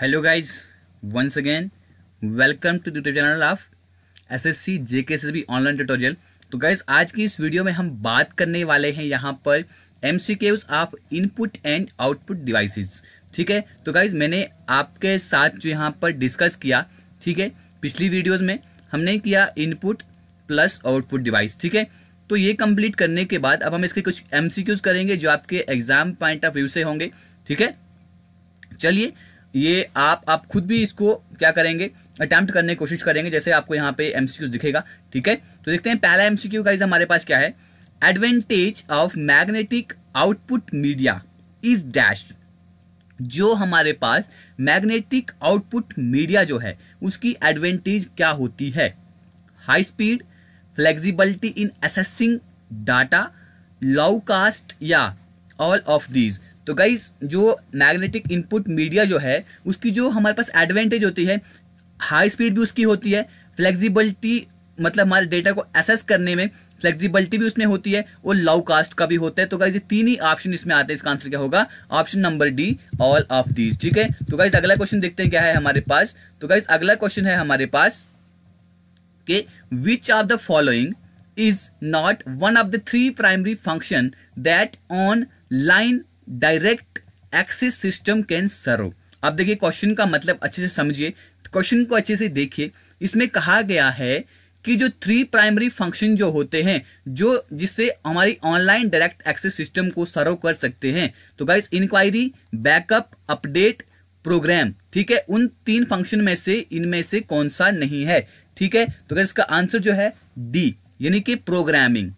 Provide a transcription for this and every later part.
hello guys once again welcome to YouTube channel of S S C J K online tutorial तो guys आज की इस video में हम बात करने वाले हैं यहाँ पर M C of input and output devices ठीक है तो गाइज मैंने आपके साथ जो यहाँ पर डिस्कस किया ठीक है पिछली वीडियोज में हमने किया इनपुट प्लस आउटपुट डिवाइस ठीक है तो ये कंप्लीट करने के बाद अब हम इसके कुछ एमसीक्यूज करेंगे जो आपके एग्जाम पॉइंट ऑफ व्यू से होंगे ठीक है चलिए ये आप आप खुद भी इसको क्या करेंगे अटेम्प्ट करने की कोशिश करेंगे जैसे आपको यहाँ पे एमसीक्यू दिखेगा ठीक है तो देखते हैं पहला एमसीक्यू का हमारे पास क्या है advantage of magnetic output media is dash जो हमारे पास मैग्नेटिक आउटपुट मीडिया जो है उसकी एडवांटेज क्या होती है high speed flexibility in accessing data low cost या ऑल ऑफ दीज तो गाइज जो मैग्नेटिक इनपुट मीडिया जो है उसकी जो हमारे पास एडवांटेज होती है हाई स्पीड भी उसकी होती है फ्लेक्सिबिलिटी मतलब हमारे डेटा को एसेस करने में फ्लेक्सिबिलिटी भी उसमें होती है और लाउ कास्ट का भी होता है तो गाइज ये तीन ही ऑप्शन इसमें आते हैं इसका आंसर क्या होगा option number D all of these ठीक है तो गाइज अगला क्वेश्चन देखते हैं क्या है हमारे पास तो गाइज अगला क्वेश्चन है हमारे पास के which of the following is not one of the three primary function that on line direct access system can serve आप देखिए क्वेश्चन का मतलब अच्छे से समझिए क्वेश्चन को अच्छे से देखिए इसमें कहा गया है कि जो थ्री प्राइमरी फंक्शन जो होते हैं जो जिससे हमारी ऑनलाइन डायरेक्ट एक्सेस सिस्टम को सर्व कर सकते हैं तो guys inquiry backup update program ठीक है उन तीन फंक्शन में से इनमें से कौन सा नहीं है ठीक है तो इसका आंसर जो है डी यानी कि प्रोग्रामिंग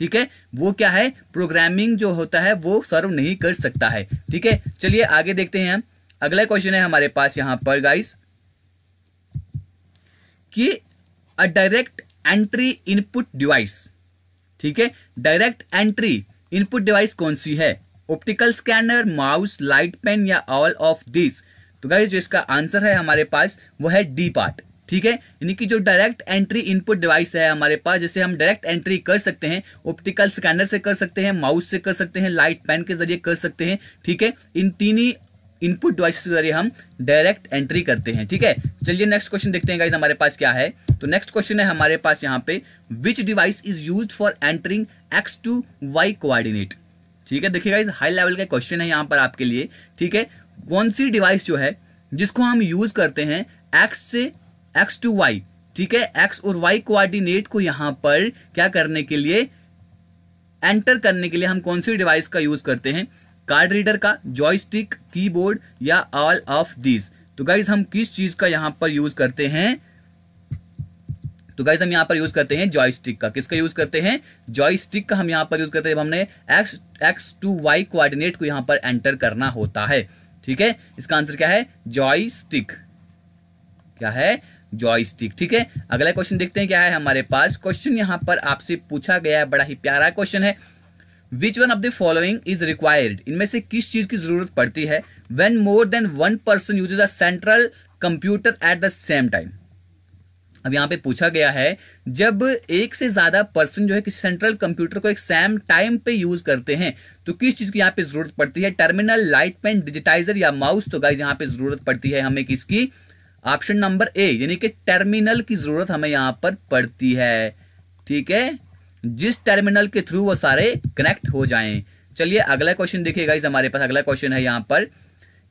ठीक है वो क्या है प्रोग्रामिंग जो होता है वो सर्व नहीं कर सकता है ठीक है चलिए आगे देखते हैं हम अगला क्वेश्चन है हमारे पास यहां पर गाइस कि a direct entry input device ठीक है डायरेक्ट एंट्री इनपुट डिवाइस कौन सी है optical scanner mouse light pen या ऑल ऑफ दिस तो गाइस जो इसका आंसर है हमारे पास वो है डी पार्ट ठीक है यानी कि जो डायरेक्ट एंट्री इनपुट डिवाइस है हमारे पास जैसे हम डायरेक्ट एंट्री कर सकते हैं ऑप्टिकल स्कैनर से कर सकते हैं माउस से कर सकते हैं लाइट पैन के जरिए कर सकते हैं ठीक है इन तीन ही इनपुट डिवाइस के जरिए हम डायरेक्ट एंट्री करते हैं ठीक है चलिए नेक्स्ट क्वेश्चन देखते हैं गाइज हमारे पास क्या है तो नेक्स्ट क्वेश्चन है हमारे पास यहाँ पे which device is use for entering X to Y coordinate ठीक है देखिए गाइज हाई लेवल का क्वेश्चन है यहाँ पर आपके लिए ठीक है कौन सी डिवाइस जो है जिसको हम यूज करते हैं एक्स से एक्स टू वाई ठीक है एक्स और वाई कोऑर्डिनेट को यहां पर क्या करने के लिए एंटर करने के लिए हम कौन सी डिवाइस का यूज करते हैं कार्ड रीडर का जॉयस्टिक कीबोर्ड या ऑल ऑफ दिस तो गाइज हम किस चीज का यहां पर यूज करते हैं तो गाइज हम यहां पर यूज करते हैं जॉयस्टिक का किसका यूज करते हैं जॉयस्टिक का हम यहां पर यूज करते हैं हमने X X to Y coordinate को यहां पर एंटर करना होता है ठीक है इसका आंसर क्या है जॉयस्टिक क्या है जॉयस्टिक ठीक है अगला क्वेश्चन देखते हैं क्या है हमारे पास क्वेश्चन यहाँ पर आपसे पूछा गया है बड़ा ही प्यारा क्वेश्चन है which one of the following is required इनमें से किस चीज की जरूरत पड़ती है when more than one person use a central computer at the same time अब यहां पे पूछा गया है जब एक से ज्यादा पर्सन जो है कि सेंट्रल कंप्यूटर को एक सेम टाइम पे यूज करते हैं तो किस चीज की यहां पे जरूरत पड़ती है टर्मिनल लाइट पेन डिजिटाइजर या माउस तो गाइज यहां पे जरूरत पड़ती है हमें किसकी ऑप्शन नंबर ए यानी कि टर्मिनल की जरूरत हमें यहां पर पड़ती है ठीक है जिस टर्मिनल के थ्रू वो सारे कनेक्ट हो जाएं चलिए अगला क्वेश्चन देखिएगा इस हमारे पास अगला क्वेश्चन है यहाँ पर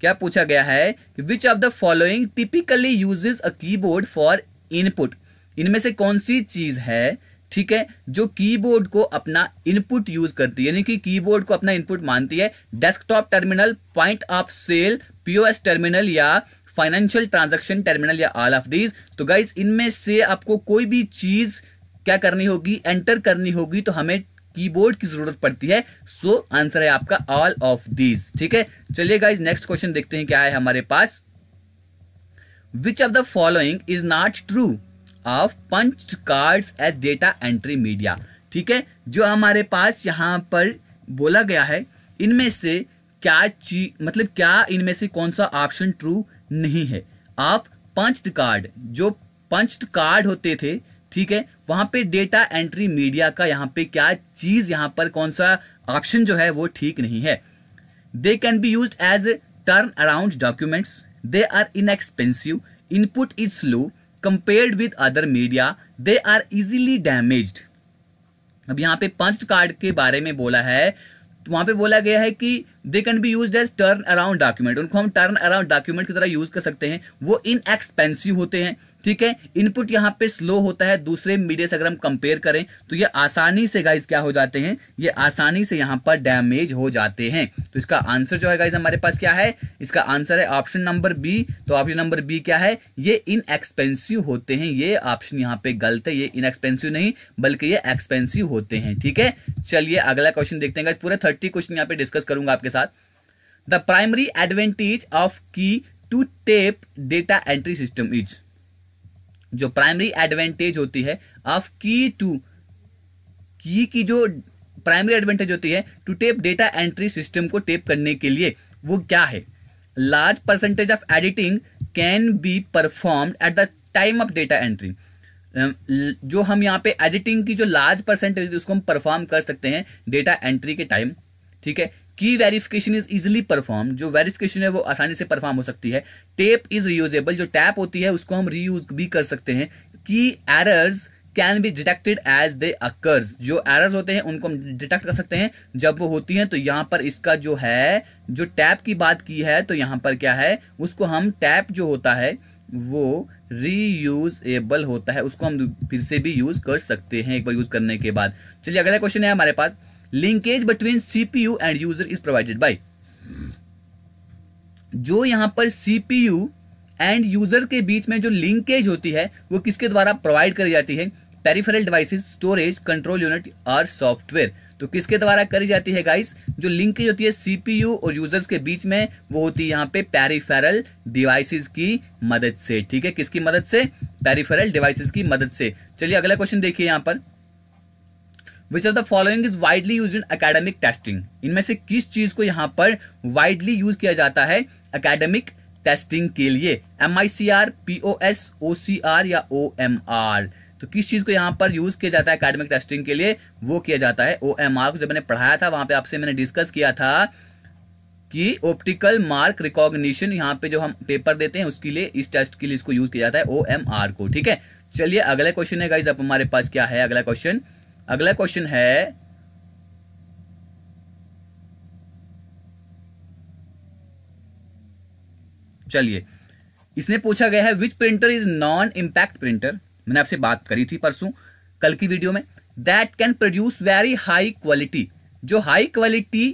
क्या पूछा गया है कि which of the following typically use a keyboard for input इनमें से कौन सी चीज है ठीक है जो कीबोर्ड को अपना इनपुट यूज करती है यानी कि कीबोर्ड को अपना इनपुट मानती है desktop terminal point of sale POS terminal या फाइनेंशियल ट्रांजेक्शन टर्मिनल या ऑल ऑफ दीज तो गाइज इनमें से आपको कोई भी चीज क्या करनी होगी एंटर करनी होगी तो हमें कीबोर्ड की जरूरत पड़ती है सो so, आंसर है आपका ऑल ऑफ दीज ठीक है चलिए गाइज नेक्स्ट क्वेश्चन देखते हैं क्या है हमारे पास which of the following is not true of punch cards as data entry media ठीक है जो हमारे पास यहाँ पर बोला गया है इनमें से क्या ची मतलब क्या इनमें से कौन सा ऑप्शन ट्रू नहीं है आप पंच कार्ड जो पंच कार्ड होते थे ठीक है वहां पे डेटा एंट्री मीडिया का यहाँ पे क्या चीज यहाँ पर कौन सा ऑप्शन जो है वो ठीक नहीं है they can be use as turn around documents they are inexpensive input is slow compared with other media they are easily damaged अब यहाँ पे पंच कार्ड के बारे में बोला है तो वहां पे बोला गया है कि they can be use as turn around document उनको हम टर्न अराउंड डॉक्यूमेंट की तरह यूज कर सकते हैं वो इनएक्सपेंसिव होते हैं ठीक है इनपुट यहाँ पे स्लो होता है दूसरे मीडिया से अगर हम कंपेयर करें तो ये आसानी से गाइज क्या हो जाते हैं ये आसानी से यहाँ पर डैमेज हो जाते हैं तो इसका आंसर जो है गाइज हमारे पास क्या है इसका आंसर है ऑप्शन नंबर बी तो ऑप्शन नंबर बी क्या है ये इनएक्सपेंसिव होते हैं ये ऑप्शन यहाँ पे गलत है ये इनएक्सपेंसिव नहीं बल्कि ये एक्सपेंसिव होते हैं ठीक है चलिए अगला क्वेश्चन देखते हैं पूरे थर्टी क्वेश्चन यहाँ पे डिस्कस करूंगा आपके साथ the primary advantage of key to tape data entry system is जो प्राइमरी एडवांटेज होती है ऑफ की टू की की जो प्राइमरी एडवांटेज होती है to tape data entry system को टेप करने के लिए वो क्या है large percentage of editing can be perform at the time of data entry जो हम यहाँ पे एडिटिंग की जो लार्ज परसेंटेज उसको हम परफॉर्म कर सकते हैं डेटा एंट्री के टाइम ठीक है key verification is easily perform जो वेरिफिकेशन है वो आसानी से परफॉर्म हो सकती है टेप इज रियूजेबल जो टैप होती है उसको हम रीयूज भी कर सकते हैं key errors can be detected as they occurs जो एरर्स होते हैं उनको हम डिटेक्ट कर सकते हैं जब वो होती हैं तो यहां पर इसका जो है जो टैप की बात की है तो यहां पर क्या है उसको हम टैप जो होता है वो रीयूजेबल होता है उसको हम फिर से भी यूज कर सकते हैं एक बार यूज करने के बाद चलिए अगला क्वेश्चन है हमारे पास linkage between CPU and user is provided by जो यहां पर सीपीयू एंड यूजर के बीच में जो लिंकेज होती है वो किसके द्वारा प्रोवाइड करी जाती है peripheral devices storage control unit और सॉफ्टवेयर तो किसके द्वारा करी जाती है गाइस जो लिंकेज होती है सीपीयू और यूजर्स के बीच में वो होती है यहाँ पे पेरिफेरल डिवाइसेस की मदद से ठीक है किसकी मदद से पेरिफेरल डिवाइसेस की मदद से चलिए अगला क्वेश्चन देखिए यहाँ पर which of the following is widely use in academic testing इनमें से किस चीज को यहाँ पर वाइडली यूज किया जाता है अकेडमिक टेस्टिंग के लिए M I C R P O S O C R या ओ एम आर तो किस चीज को यहाँ पर यूज किया जाता है अकेडमिक टेस्टिंग के लिए वो किया जाता है ओ एम आर को जब मैंने पढ़ाया था वहां पे आपसे मैंने डिस्कस किया था कि ऑप्टिकल मार्क रिकॉग्निशन यहाँ पे जो हम पेपर देते हैं उसके लिए इस टेस्ट के लिए इसको यूज किया जाता है ओ एम आर को ठीक है चलिए अगला क्वेश्चन है गाइज अब हमारे पास क्या है अगला क्वेश्चन अगला क्वेश्चन है चलिए इसने पूछा गया है which printer is non impact printer मैंने आपसे बात करी थी परसों कल की वीडियो में that can produce very high quality जो हाई क्वालिटी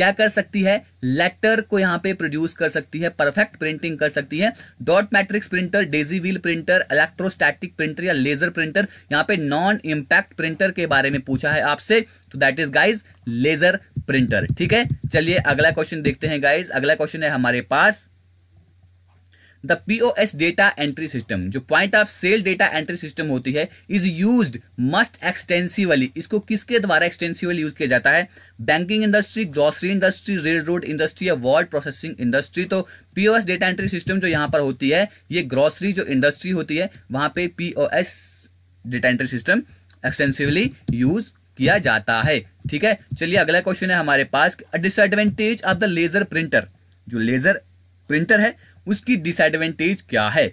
क्या कर सकती है लेटर को यहां पे प्रोड्यूस कर सकती है परफेक्ट प्रिंटिंग कर सकती है dot matrix printer daisy wheel printer electrostatic printer या लेजर प्रिंटर यहां पे नॉन इंपैक्ट प्रिंटर के बारे में पूछा है आपसे तो that is guys laser printer ठीक है चलिए अगला क्वेश्चन देखते हैं गाइज अगला क्वेश्चन है हमारे पास the S data entry system जो point of sale data entry system होती है इज यूज मस्ट एक्सटेंसिवली इसको किसके द्वारा एक्सटेंसिवली यूज किया जाता है banking industry grocery industry rail road industry या वर्ड प्रोसेसिंग इंडस्ट्री तो एस डेटा एंट्री सिस्टम जो यहाँ पर होती है ये ग्रॉसरी जो इंडस्ट्री होती है वहां पे S data entry system extensively use किया जाता है ठीक है चलिए अगला क्वेश्चन है हमारे पास disadvantage of the laser printer जो लेजर प्रिंटर है उसकी डिसएडवांटेज क्या है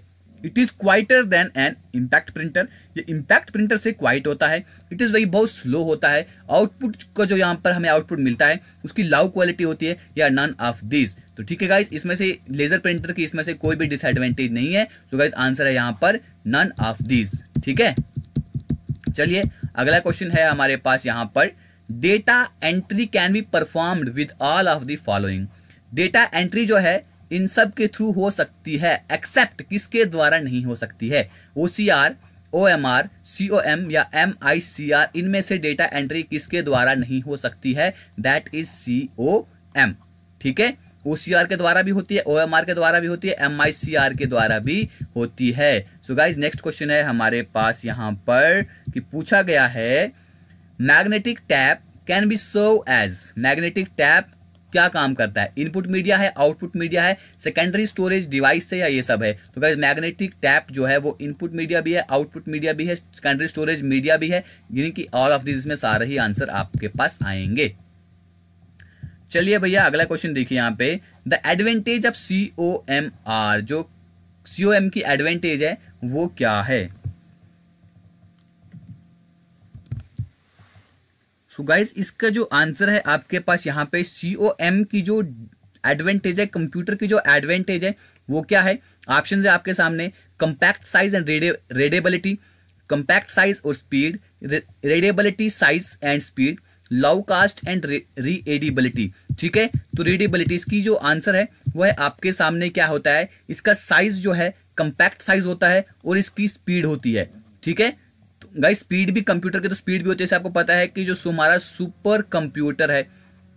it is quieter than an impact printer ये इम्पैक्ट प्रिंटर से क्वाइट होता है इट इज़ वेरी बहुत स्लो होता है आउटपुट का जो यहाँ पर हमें आउटपुट मिलता है उसकी लाउ क्वालिटी होती है या नन ऑफ दिस तो ठीक है गाइज इसमें से लेजर प्रिंटर की इसमें से कोई भी डिसएडवांटेज नहीं है तो गाइज आंसर है यहाँ पर नन ऑफ दिस ठीक है चलिए अगला क्वेश्चन है हमारे पास यहाँ पर data entry can be performed with all of the following data entry जो है इन सब के थ्रू हो सकती है एक्सेप्ट किसके द्वारा नहीं हो सकती है O C R O M R C O M या एम आई सी आर इनमें से डेटा एंट्री किसके द्वारा नहीं हो सकती है that is C O M ठीक है ओ सी आर के द्वारा भी होती है ओ एम आर के द्वारा भी होती है एम आई सी आर के द्वारा भी होती है सो गाइज नेक्स्ट क्वेश्चन है हमारे पास यहां पर कि पूछा गया है magnetic tape can be so as magnetic tape क्या काम करता है इनपुट मीडिया है आउटपुट मीडिया है सेकेंडरी स्टोरेज डिवाइस से या ये सब है तो गाइज मैग्नेटिक टैप जो है वो इनपुट मीडिया भी है आउटपुट मीडिया भी है सेकेंडरी स्टोरेज मीडिया भी है यानी कि ऑल ऑफ दिस में सारे ही आंसर आपके पास आएंगे चलिए भैया अगला क्वेश्चन देखिए यहाँ पे the advantage of C O M R जो सी ओ एम की एडवांटेज है वो क्या है सो so गाइज इसका जो आंसर है आपके पास यहाँ पे सी ओ एम की जो एडवांटेज है कंप्यूटर की जो एडवांटेज है वो क्या है ऑप्शन है आपके सामने compact size and readability compact size और speed readability size and speed low cost and readability ठीक है तो रेडिबिलिटी इसकी जो आंसर है वह है आपके सामने क्या होता है इसका साइज जो है कंपैक्ट साइज होता है और इसकी स्पीड होती है ठीक है गाइस स्पीड भी कंप्यूटर की तो स्पीड भी होती है आपको पता है कि जो हमारा सुपर कंप्यूटर है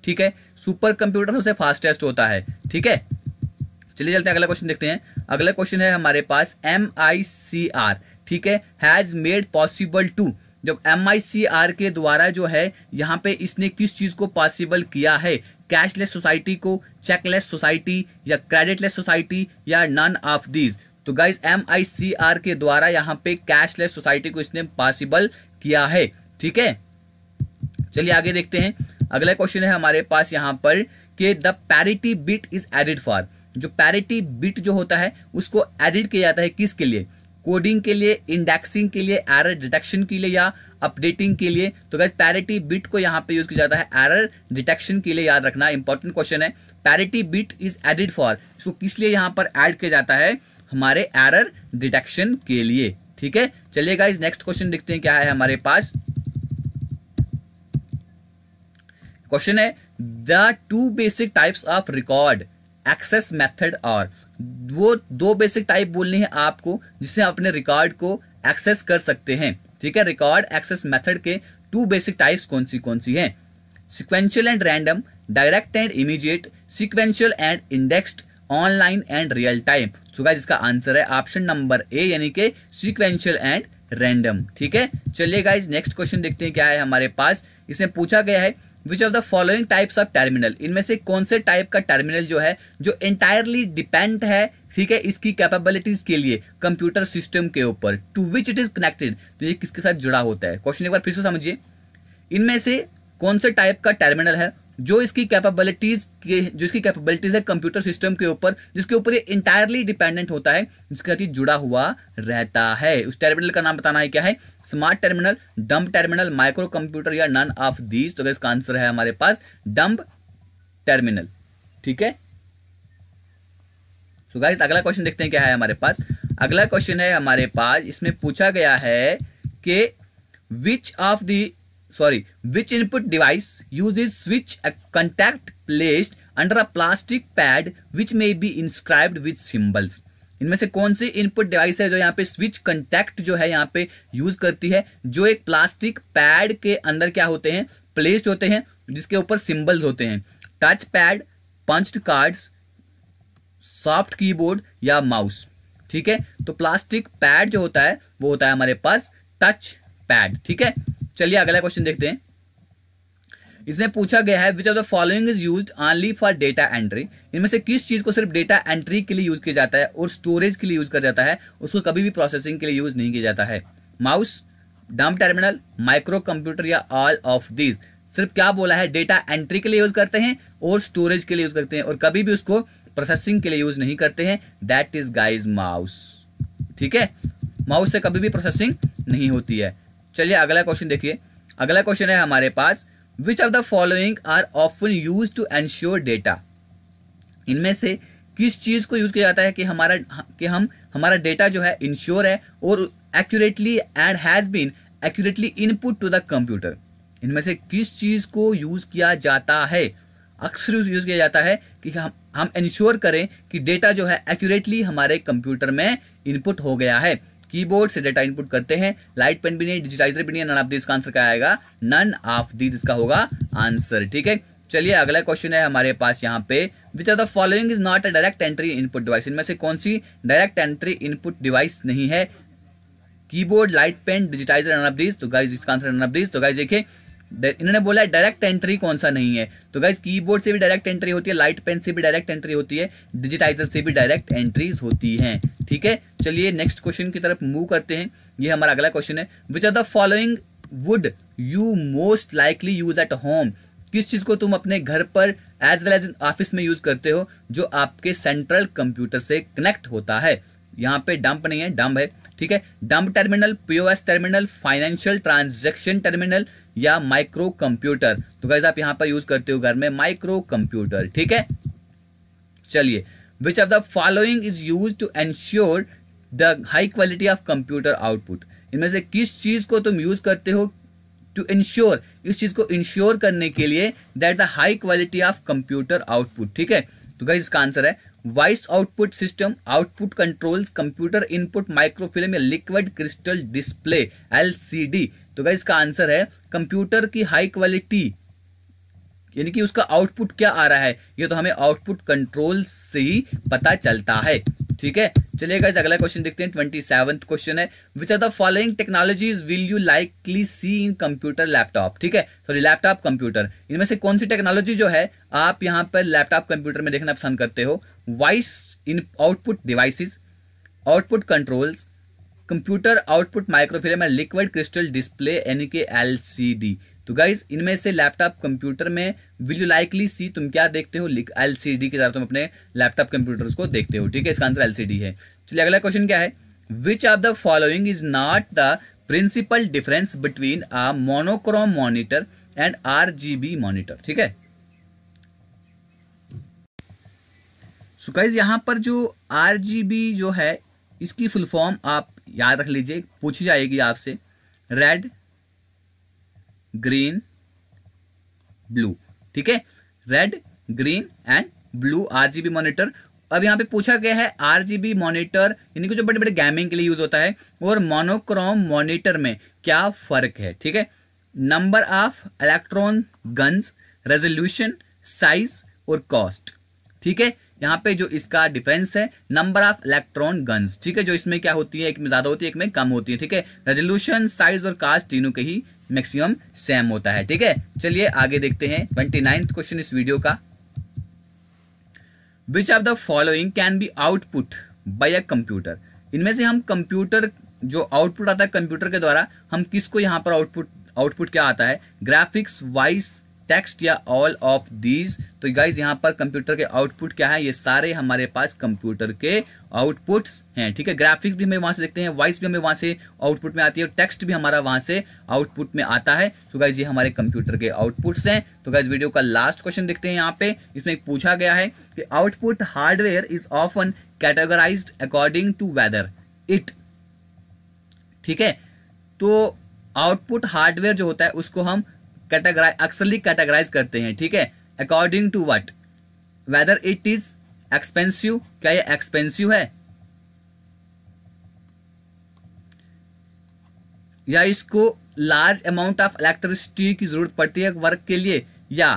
ठीक है सुपर कंप्यूटर सबसे फास्टेस्ट होता है ठीक है चलिए चलते हैं अगला क्वेश्चन देखते हैं अगला क्वेश्चन है हमारे पास एम आई सी आर ठीक है हैज मेड पॉसिबल टू जब एम आई सी आर के द्वारा जो है यहाँ पे इसने किस चीज को पॉसिबल किया है कैशलेस सोसाइटी को चेकलेस सोसाइटी या क्रेडिटलेस सोसाइटी या नन ऑफ दीज तो guys M I C R के द्वारा यहाँ पे कैशलेस सोसाइटी को इसने पॉसिबल किया है ठीक है चलिए आगे देखते हैं अगला क्वेश्चन है हमारे पास यहाँ पर कि the parity bit is added for जो पैरिटी बिट जो होता है उसको एडिड किया जाता है किसके लिए कोडिंग के लिए इंडेक्सिंग के लिए एरर डिटेक्शन के लिए या अपडेटिंग के लिए तो गैस पैरिटी बिट को यहाँ पे यूज किया जाता है एरर डिटेक्शन के लिए याद रखना इंपॉर्टेंट क्वेश्चन है parity bit is added for इसको किस लिए यहाँ पर एड किया जाता है हमारे एरर डिटेक्शन के लिए ठीक है चलिए गाइज नेक्स्ट क्वेश्चन देखते हैं क्या है हमारे पास क्वेश्चन है the two basic types of record access method और वो दो बेसिक टाइप बोलनी है आपको जिससे आप अपने रिकॉर्ड को एक्सेस कर सकते हैं ठीक है रिकॉर्ड एक्सेस मेथड के टू बेसिक टाइप्स कौन सी कौन सी हैं sequential and random direct and immediate sequential and indexed online and real time so तो गाइज इसका आंसर है ऑप्शन नंबर ए यानी कि सिक्वेंशियल एंड रैंडम ठीक है चलिए गाइज नेक्स्ट क्वेश्चन देखते हैं क्या है हमारे पास इसमें पूछा गया है which of the following types of terminal इनमें से कौन से टाइप का टर्मिनल जो है जो एंटायरली डिपेंड है ठीक है इसकी कैपेबिलिटीज के लिए कंप्यूटर सिस्टम के ऊपर to which it is connected तो ये किसके साथ जुड़ा होता है क्वेश्चन एक बार फिर से समझिए इनमें से कौन से टाइप का टर्मिनल है जो इसकी कैपेबिलिटीज के जो इसकी कैपेबिलिटीज है कंप्यूटर सिस्टम के ऊपर जिसके ऊपर ये इंटायरली डिपेंडेंट होता है साथ कि जुड़ा हुआ रहता है उस टर्मिनल का नाम बताना है क्या है smart terminal dumb terminal micro computer या नन ऑफ दीज तो इसका आंसर है हमारे पास डम्प टर्मिनल ठीक है सो गाइस अगला क्वेश्चन देखते हैं क्या है हमारे पास अगला क्वेश्चन है हमारे पास इसमें पूछा गया है कि which of the sorry which input device use is switch contact placed under a plastic pad which may be inscribe with symbols इनमें से कौन सी इनपुट डिवाइस है जो यहाँ पे स्विच कंटैक्ट जो है यहाँ पे यूज करती है जो एक प्लास्टिक पैड के अंदर क्या होते हैं प्लेस्ड होते हैं जिसके ऊपर सिंबल्स होते हैं touch pad punched cards soft keyboard या माउस ठीक है तो प्लास्टिक पैड जो होता है वो होता है हमारे पास टच पैड ठीक है चलिए अगला क्वेश्चन देखते हैं इसने पूछा गया है which of the following is use only for data entry इनमें से किस चीज को सिर्फ डेटा एंट्री के लिए यूज किया जाता है और स्टोरेज के लिए यूज किया जाता है उसको कभी भी प्रोसेसिंग के लिए यूज नहीं किया जाता है mouse dumb terminal micro computer या ऑल ऑफ दीज सिर्फ क्या बोला है डेटा एंट्री के लिए यूज करते हैं और स्टोरेज के लिए यूज करते हैं और कभी भी उसको प्रोसेसिंग के लिए यूज नहीं करते हैं दैट इज गाइज माउस ठीक है माउस से कभी भी प्रोसेसिंग नहीं होती है चलिए अगला क्वेश्चन देखिए अगला क्वेश्चन है हमारे पास which of the following are often use to ensure data इनमें से किस चीज को यूज किया जाता है कि हमारा कि हम हमारा डेटा जो है इंश्योर है और accurately and has been accurately input to the computer इनमें से किस चीज को यूज किया जाता है अक्सर यूज किया जाता है कि हम हम इंश्योर करें कि डेटा जो है एक्यूरेटली हमारे कंप्यूटर में इनपुट हो गया है कीबोर्ड से डेटा इनपुट करते हैं लाइट पेन भी नहीं डिजिटाइजर भी नहीं नन ऑफ दिस का आंसर क्या आएगा नन ऑफ दिस इसका होगा आंसर ठीक है चलिए अगला क्वेश्चन है हमारे पास यहाँ पे which are the following is not a direct entry input device इनमें से कौन सी डायरेक्ट एंट्री इनपुट डिवाइस नहीं है keyboard light pen digitizer none of this तो गाइज इसका आंसर नन ऑफ दिस तो गाइज देखिए इन्होंने बोला है डायरेक्ट एंट्री कौन सा नहीं है तो गाइज कीबोर्ड से भी डायरेक्ट एंट्री होती है लाइट पेन से भी डायरेक्ट एंट्री होती है डिजिटाइजर से भी डायरेक्ट एंट्रीज होती हैं ठीक है चलिए नेक्स्ट क्वेश्चन की तरफ मूव करते हैं ये हमारा अगला क्वेश्चन है which are the following would you most likely use at home किस चीज को तुम अपने घर पर एज वेल एज ऑफिस में यूज करते हो जो आपके सेंट्रल कंप्यूटर से कनेक्ट होता है यहाँ पे डंप नहीं है डंप है ठीक है dumb terminal POS terminal financial transaction terminal या माइक्रो कंप्यूटर तो कैसे आप यहाँ पर यूज करते हो घर में माइक्रो कंप्यूटर ठीक है चलिए which of the following is use to ensure the high quality of computer output इनमें से किस चीज को तुम यूज करते हो टू इंश्योर इस चीज को इंश्योर करने के लिए that the high quality of computer output ठीक है तो गाइस इसका आंसर है voice output system output control computer input microfilm या लिक्विड क्रिस्टल डिस्प्ले डी तो गाइस इसका आंसर है कंप्यूटर की हाई क्वालिटी यानी कि उसका आउटपुट क्या आ रहा है ये तो हमें आउटपुट कंट्रोल से ही पता चलता है ठीक है चलिएगा इस अगला क्वेश्चन देखते हैं ट्वेंटी सेवंथ क्वेश्चन है which are the following technologies will you likely see in computer laptop ठीक है सॉरी लैपटॉप कंप्यूटर इनमें से कौन सी टेक्नोलॉजी जो है आप यहाँ पर लैपटॉप कंप्यूटर में देखना पसंद करते हो voice in output devices output controls computer output microfilm and liquid crystal display यानी कि एलसीडी तो गाइज इनमें से लैपटॉप कंप्यूटर में विल यू लाइकली सी तुम क्या देखते हो एलसीडी के द्वारा तुम अपने लैपटॉप कंप्यूटर को देखते हो ठीक है इसका आंसर एलसीडी है चलिए अगला क्वेश्चन क्या है which of the following is not the principal difference between a monochrome monitor and R G B monitor ठीक है सो गाइज यहां पर जो आर जी बी जो है इसकी फुल फॉर्म आप याद रख लीजिए पूछी जाएगी आपसे रेड ग्रीन ब्लू ठीक है red green and blue RGB monitor अब यहाँ पे पूछा गया है आरजीबी मॉनिटर यानी कि जो बड़े बड़े गेमिंग के लिए यूज होता है और मोनोक्रोम मॉनिटर में क्या फर्क है ठीक है number of electron guns resolution size और कॉस्ट ठीक है यहाँ पे जो इसका डिफरेंस है नंबर ऑफ इलेक्ट्रॉन गन्स ठीक है जो इसमें क्या होती है एक में ज्यादा होती है एक में कम होती है ठीक है रेजोल्यूशन साइज और कास्ट तीनों के ही मैक्सिमम सेम होता है ठीक है चलिए आगे देखते हैं ट्वेंटी नाइन्थ क्वेश्चन इस वीडियो का which are the following can be output by a computer इनमें से हम कंप्यूटर जो आउटपुट आता है कंप्यूटर के द्वारा हम किसको यहां पर आउटपुट आउटपुट क्या आता है ग्राफिक्स वाइस टेक्स्ट या ऑल ऑफ दीज तो गाइज यहाँ पर कंप्यूटर के आउटपुट क्या है ये सारे हमारे पास कंप्यूटर के आउटपुट्स हैं ठीक है ग्राफिक्स भी हमें वहां से देखते हैं वॉइस भी हमें वहां से आउटपुट में आती है और टेक्स्ट भी हमारा वहां से आउटपुट में आता है तो गाइज ये हमारे कंप्यूटर के आउटपुट्स हैं तो गाइज वीडियो का लास्ट क्वेश्चन देखते हैं यहाँ पे इसमें पूछा गया है कि output hardware is often categorize according to whether it ठीक है तो आउटपुट हार्डवेयर जो होता है उसको हम कैटेगराइज अक्सरली कैटेगराइज करते हैं ठीक है according to what whether it is expensive क्या ये एक्सपेंसिव है या इसको लार्ज अमाउंट ऑफ इलेक्ट्रिसिटी की जरूरत पड़ती है वर्क के लिए या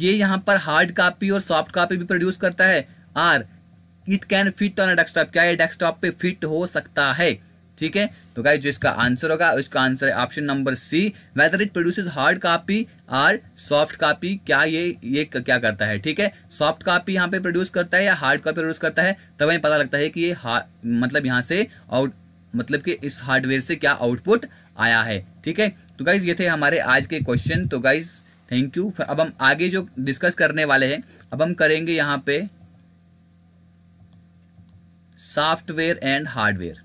ये यहां पर हार्ड कॉपी और सॉफ्ट कॉपी भी प्रोड्यूस करता है or it can fit on desktop क्या ये डेस्कटॉप पे फिट हो सकता है ठीक है तो गाइज जो इसका आंसर होगा इसका आंसर है option number C whether it produce hard copy or soft copy क्या ये ये क्या करता है ठीक है सॉफ्ट कॉपी यहाँ पे प्रोड्यूस करता है या हार्ड कॉपी प्रोड्यूस करता है तब तो हमें पता लगता है कि ये मतलब यहाँ से आउट मतलब कि इस हार्डवेयर से क्या आउटपुट आया है ठीक है तो गाइज ये थे हमारे आज के क्वेश्चन तो गाइज थैंक यू अब हम आगे जो डिस्कस करने वाले हैं अब हम करेंगे यहाँ पे सॉफ्टवेयर एंड हार्डवेयर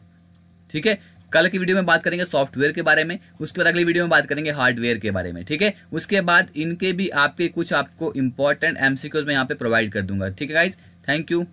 ठीक है कल की वीडियो में बात करेंगे सॉफ्टवेयर के बारे में उसके बाद अगली वीडियो में बात करेंगे हार्डवेयर के बारे में ठीक है उसके बाद इनके भी आपके कुछ आपको इंपॉर्टेंट एमसीक्यूज में यहाँ पे प्रोवाइड कर दूंगा ठीक है गाइज थैंक यू